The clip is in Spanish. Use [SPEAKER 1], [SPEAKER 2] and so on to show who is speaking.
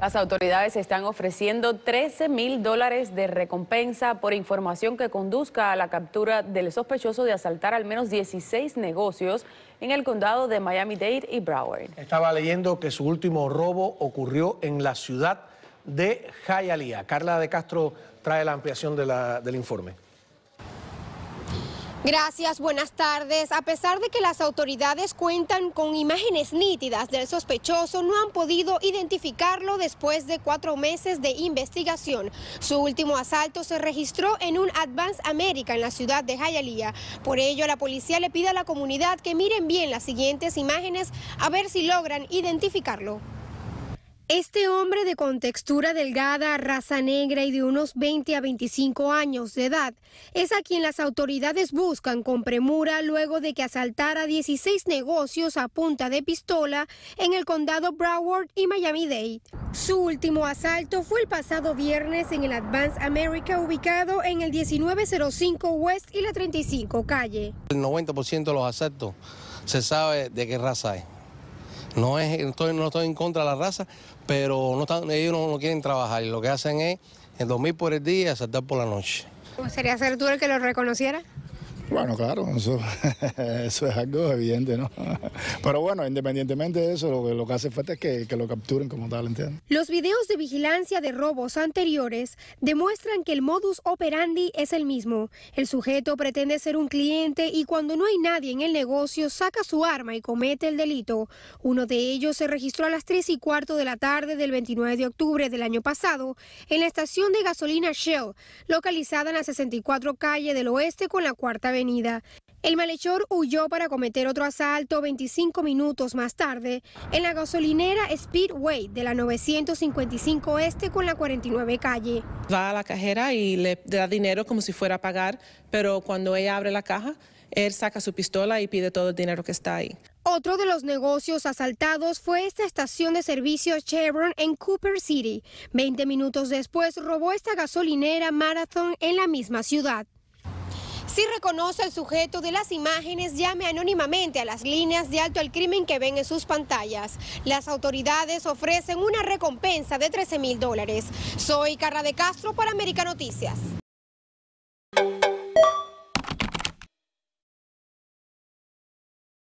[SPEAKER 1] Las autoridades están ofreciendo 13 mil dólares de recompensa por información que conduzca a la captura del sospechoso de asaltar al menos 16 negocios en el condado de Miami-Dade y Broward. Estaba leyendo que su último robo ocurrió en la ciudad de Hialeah. Carla de Castro trae la ampliación del informe. Gracias, buenas tardes. A pesar de que las autoridades cuentan con imágenes nítidas del sospechoso, no han podido identificarlo después de cuatro meses de investigación. Su último asalto se registró en un Advance America en la ciudad de Jayalía. Por ello, la policía le pide a la comunidad que miren bien las siguientes imágenes a ver si logran identificarlo. Este hombre de contextura delgada, raza negra y de unos 20 a 25 años de edad es a quien las autoridades buscan con premura luego de que asaltara 16 negocios a punta de pistola en el condado Broward y Miami-Dade. Su último asalto fue el pasado viernes en el Advance America ubicado en el 1905 West y la 35 calle. El 90% de los asaltos se sabe de qué raza es no, estoy, no estoy en contra de la raza, pero ellos no, quieren trabajar. y Lo que hacen es dormir por el día y saltar por la noche. ¿Cómo sería ser tú el que lo reconociera? Bueno, claro, eso, es algo evidente, ¿no? Pero bueno, independientemente de eso, lo, lo que hace falta es que, que, lo capturen como tal, ¿entiendes? Los videos de vigilancia de robos anteriores demuestran que el modus operandi es el mismo. El sujeto pretende ser un cliente y cuando no hay nadie en el negocio saca su arma y comete el delito. Uno de ellos se registró a las 3 y cuarto de la tarde del 29 de octubre del año pasado en la estación de gasolina Shell, localizada en la 64 calle del oeste con la cuarta el malhechor huyó para cometer otro asalto 25 minutos más tarde en la gasolinera Speedway de la 955 Este con la 49 calle. Va a la cajera y le da dinero como si fuera a pagar, pero cuando ella abre la caja, él saca su pistola y pide todo el dinero que está ahí. Otro de los negocios asaltados fue esta estación de servicio Chevron en Cooper City. Veinte minutos después robó esta gasolinera Marathon en la misma ciudad. Si reconoce el sujeto de las imágenes, llame anónimamente a las líneas de alto al crimen que ven en sus pantallas. Las autoridades ofrecen una recompensa de 13 mil dólares. Soy Carla de Castro para América Noticias.